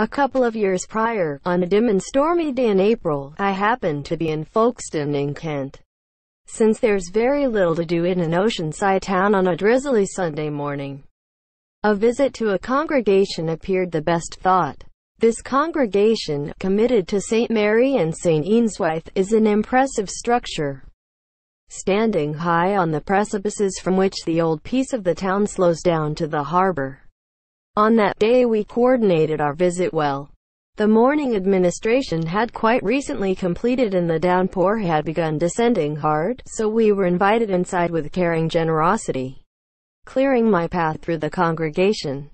A couple of years prior, on a dim and stormy day in April, I happened to be in Folkestone in Kent. Since there's very little to do in an oceanside town on a drizzly Sunday morning, a visit to a congregation appeared the best thought. This congregation, committed to St. Mary and St. Eanswythe, is an impressive structure. Standing high on the precipices from which the old piece of the town slows down to the harbor, on that day we coordinated our visit well. The morning administration had quite recently completed and the downpour had begun descending hard, so we were invited inside with caring generosity, clearing my path through the congregation.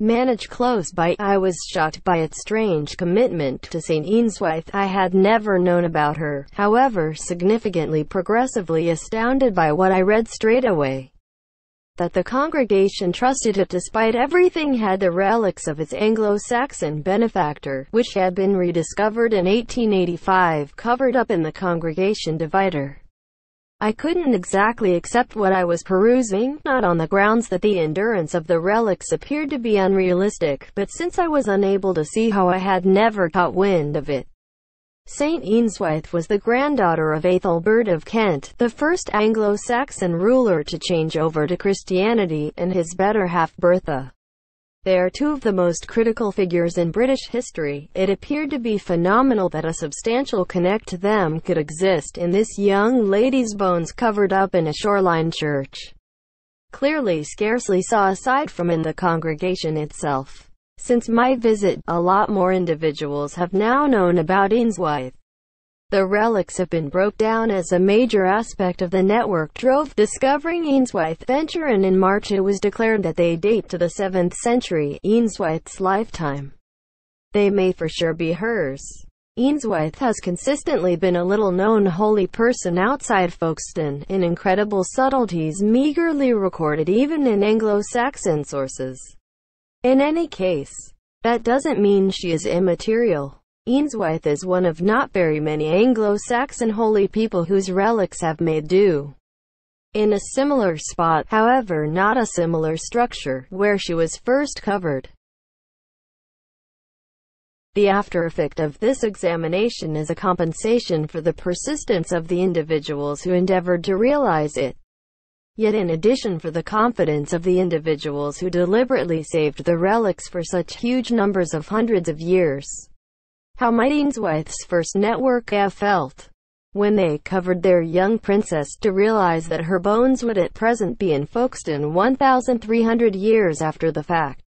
Managed close by, I was shocked by its strange commitment to St. Eanswythe. I had never known about her, however, significantly progressively astounded by what I read straight away that the congregation trusted it despite everything had the relics of its Anglo-Saxon benefactor, which had been rediscovered in 1885 covered up in the congregation divider. I couldn't exactly accept what I was perusing, not on the grounds that the endurance of the relics appeared to be unrealistic, but since I was unable to see how I had never caught wind of it. St. Eanswythe was the granddaughter of Ethelbert of Kent, the first Anglo-Saxon ruler to change over to Christianity, and his better half Bertha. They are two of the most critical figures in British history. It appeared to be phenomenal that a substantial connect to them could exist in this young lady's bones covered up in a shoreline church. Clearly scarcely saw aside from in the congregation itself. Since my visit, a lot more individuals have now known about Innswith. The relics have been broke down as a major aspect of the network drove discovering Eanswyth venture and in March it was declared that they date to the 7th century, Eanswyth's lifetime. They may for sure be hers. Eanswyth has consistently been a little-known holy person outside Folkestone, in incredible subtleties meagerly recorded even in Anglo-Saxon sources. In any case, that doesn't mean she is immaterial. Eanswythe is one of not very many Anglo-Saxon holy people whose relics have made do in a similar spot, however not a similar structure, where she was first covered. The after effect of this examination is a compensation for the persistence of the individuals who endeavored to realize it. Yet in addition for the confidence of the individuals who deliberately saved the relics for such huge numbers of hundreds of years, how might Ainsworth's first network have felt when they covered their young princess to realize that her bones would at present be in Folkestone 1,300 years after the fact,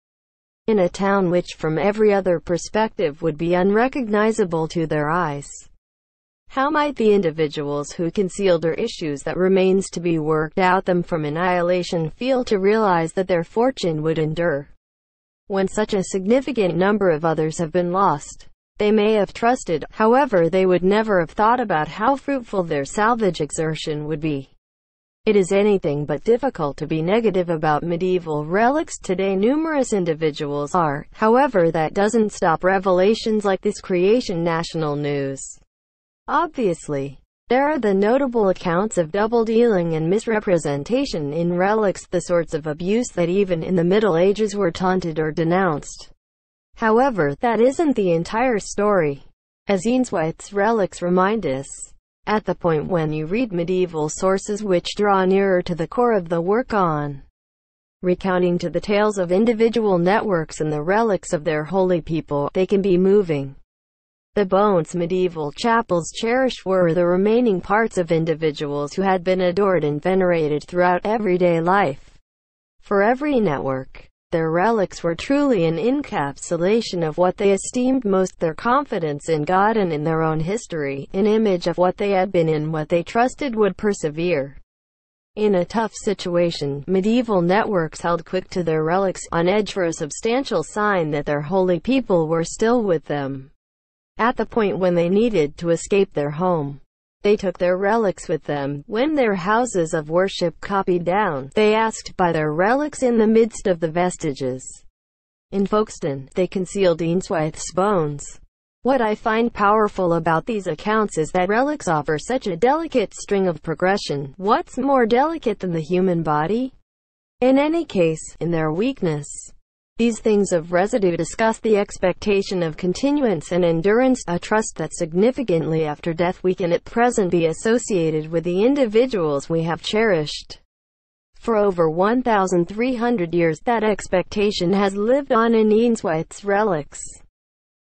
in a town which from every other perspective would be unrecognizable to their eyes. How might the individuals who concealed their issues that remains to be worked out them from annihilation feel to realize that their fortune would endure? When such a significant number of others have been lost, they may have trusted, however they would never have thought about how fruitful their salvage exertion would be. It is anything but difficult to be negative about medieval relics today numerous individuals are, however that doesn't stop revelations like this creation national news. Obviously, there are the notable accounts of double dealing and misrepresentation in relics, the sorts of abuse that even in the Middle Ages were taunted or denounced. However, that isn't the entire story. As Eanswhite's relics remind us, at the point when you read medieval sources which draw nearer to the core of the work on recounting to the tales of individual networks and the relics of their holy people, they can be moving. The bones medieval chapels cherished were the remaining parts of individuals who had been adored and venerated throughout everyday life. For every network, their relics were truly an encapsulation of what they esteemed most their confidence in God and in their own history, an image of what they had been and what they trusted would persevere. In a tough situation, medieval networks held quick to their relics, on edge for a substantial sign that their holy people were still with them. At the point when they needed to escape their home, they took their relics with them. When their houses of worship copied down, they asked by their relics in the midst of the vestiges. In Folkestone, they concealed Eanswythe's bones. What I find powerful about these accounts is that relics offer such a delicate string of progression. What's more delicate than the human body? In any case, in their weakness, these things of residue discuss the expectation of continuance and endurance, a trust that significantly after death we can at present be associated with the individuals we have cherished. For over 1,300 years that expectation has lived on in Eanswite's relics.